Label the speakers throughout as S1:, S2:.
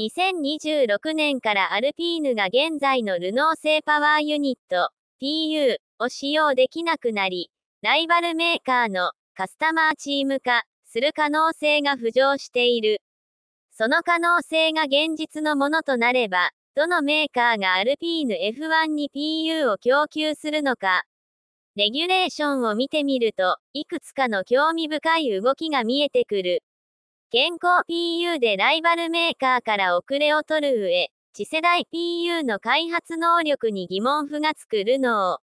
S1: 2026年からアルピーヌが現在のルノー製パワーユニット PU を使用できなくなり、ライバルメーカーのカスタマーチーム化する可能性が浮上している。その可能性が現実のものとなれば、どのメーカーがアルピーヌ F1 に PU を供給するのか、レギュレーションを見てみると、いくつかの興味深い動きが見えてくる。現行 PU でライバルメーカーから遅れを取る上、次世代 PU の開発能力に疑問符がつくルノー。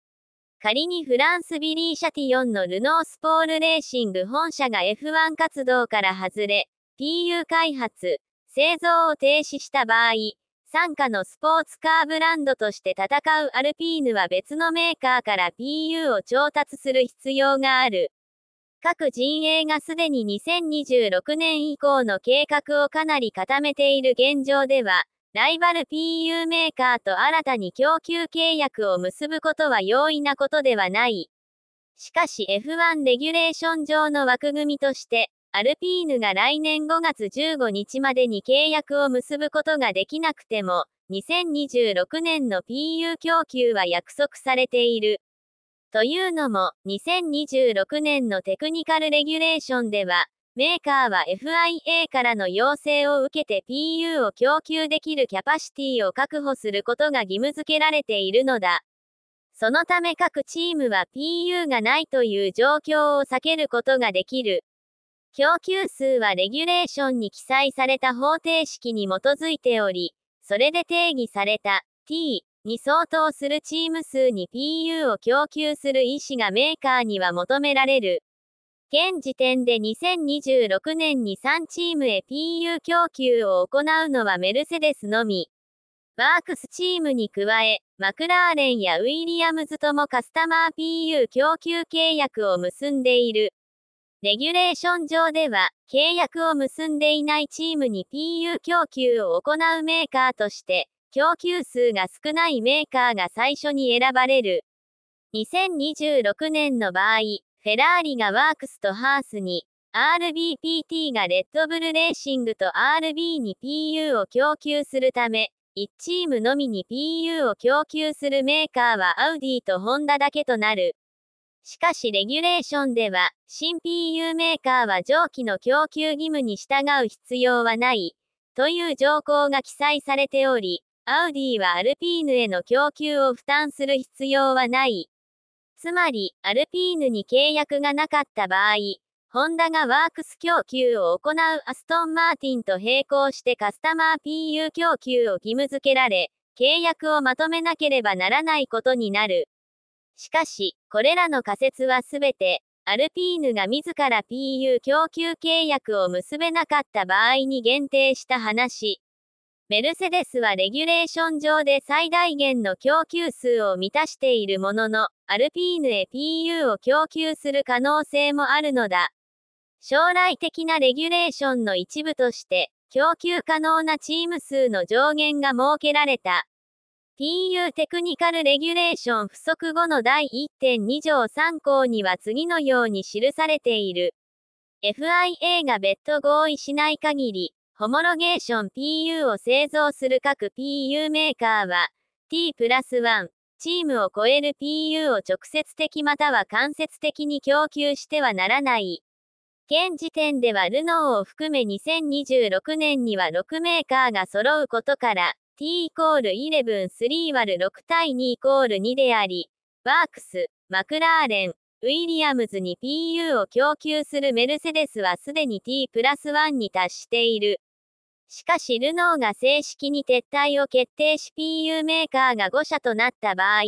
S1: 仮にフランスビリー・シャティオンのルノースポールレーシング本社が F1 活動から外れ、PU 開発、製造を停止した場合、傘下のスポーツカーブランドとして戦うアルピーヌは別のメーカーから PU を調達する必要がある。各陣営がすでに2026年以降の計画をかなり固めている現状では、ライバル PU メーカーと新たに供給契約を結ぶことは容易なことではない。しかし F1 レギュレーション上の枠組みとして、アルピーヌが来年5月15日までに契約を結ぶことができなくても、2026年の PU 供給は約束されている。というのも、2026年のテクニカルレギュレーションでは、メーカーは FIA からの要請を受けて PU を供給できるキャパシティを確保することが義務付けられているのだ。そのため各チームは PU がないという状況を避けることができる。供給数はレギュレーションに記載された方程式に基づいており、それで定義された t に相当するチーム数に PU を供給する意思がメーカーには求められる。現時点で2026年に3チームへ PU 供給を行うのはメルセデスのみ。ワークスチームに加え、マクラーレンやウィリアムズともカスタマー PU 供給契約を結んでいる。レギュレーション上では、契約を結んでいないチームに PU 供給を行うメーカーとして、供給数が少ないメーカーが最初に選ばれる。2026年の場合、フェラーリがワークスとハースに、RBPT がレッドブルレーシングと RB に PU を供給するため、1チームのみに PU を供給するメーカーはアウディとホンダだけとなる。しかしレギュレーションでは、新 PU メーカーは蒸気の供給義務に従う必要はない、という条項が記載されており、アウディはアルピーヌへの供給を負担する必要はない。つまり、アルピーヌに契約がなかった場合、ホンダがワークス供給を行うアストンマーティンと並行してカスタマー PU 供給を義務付けられ、契約をまとめなければならないことになる。しかし、これらの仮説はすべて、アルピーヌが自ら PU 供給契約を結べなかった場合に限定した話。メルセデスはレギュレーション上で最大限の供給数を満たしているものの、アルピーヌへ PU を供給する可能性もあるのだ。将来的なレギュレーションの一部として、供給可能なチーム数の上限が設けられた。PU テクニカルレギュレーション不足後の第1.2条3項には次のように記されている。FIA が別途合意しない限り、ホモロゲーション PU を製造する各 PU メーカーは、T プラス1、チームを超える PU を直接的または間接的に供給してはならない。現時点ではルノーを含め2026年には6メーカーが揃うことから、t イコール11、3割る6対2イコール2であり、ワークス、マクラーレン、ウィリアムズに PU を供給するメルセデスはすでに T プラス1に達している。しかしルノーが正式に撤退を決定し PU メーカーが5社となった場合、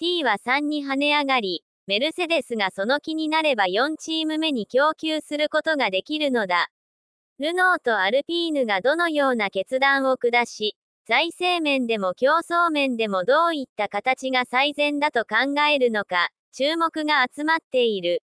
S1: T は3に跳ね上がり、メルセデスがその気になれば4チーム目に供給することができるのだ。ルノーとアルピーヌがどのような決断を下し、財政面でも競争面でもどういった形が最善だと考えるのか、注目が集まっている。